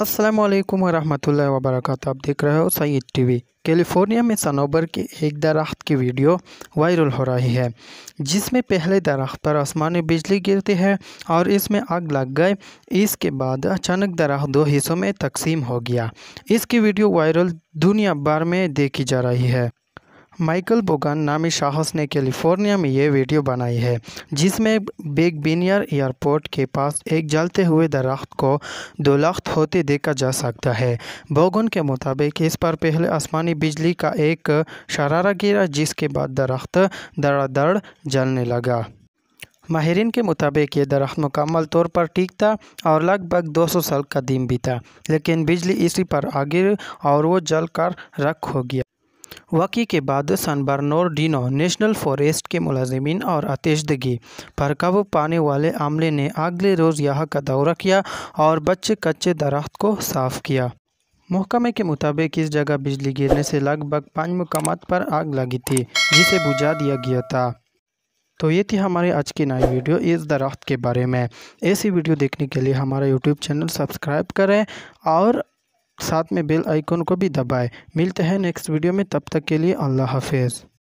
السلام علیکم ورحمۃ اللہ وبرکاتہ آپ دیکھ رہے ہو سعید ٹی وی کیلیفورنیا میں سنوبر کی ایک درخت کی ویڈیو وائرل ہو رہی ہے جس میں پہلے درخت پر آسمانی بجلی گرتی ہے اور اس میں آگ لگ گئے اس کے بعد اچانک درخت دو حصوں میں تقسیم ہو گیا اس کی ویڈیو وائرل دنیا بھر میں دیکھی جا رہی ہے مائیکل بوگن نامی شاہس نے کیلیفورنیا میں یہ ویڈیو بنائی ہے جس میں بیگ بینیر ایئرپورٹ کے پاس ایک جلتے ہوئے درخت کو دو لخت ہوتے دیکھا جا سکتا ہے بوگن کے مطابق اس پر پہلے آسمانی بجلی کا ایک شرارہ گرا جس کے بعد درخت دڑا دڑ جلنے لگا ماہرین کے مطابق یہ درخت مکمل طور پر ٹھیک تھا اور لگ بھگ دو سو سال قدیم بھی تھا لیکن بجلی اسی پر آگے اور وہ جل کر رکھ ہو گیا واقعی کے بعد سن برنورڈینو نیشنل فوریسٹ کے ملازمین اور دگی پر قابو پانے والے عملے نے اگلے روز یہاں کا دورہ کیا اور بچے کچے درخت کو صاف کیا محکمے کے مطابق اس جگہ بجلی گرنے سے لگ بھگ پانچ مقامات پر آگ لگی تھی جسے بجھا دیا گیا تھا تو یہ تھی ہماری آج کی نئی ویڈیو اس درخت کے بارے میں ایسی ویڈیو دیکھنے کے لیے ہمارا یوٹیوب چینل سبسکرائب کریں اور ساتھ میں بیل آئیکن کو بھی دبائیں ملتے ہیں نیکسٹ ویڈیو میں تب تک کے لیے اللہ حافظ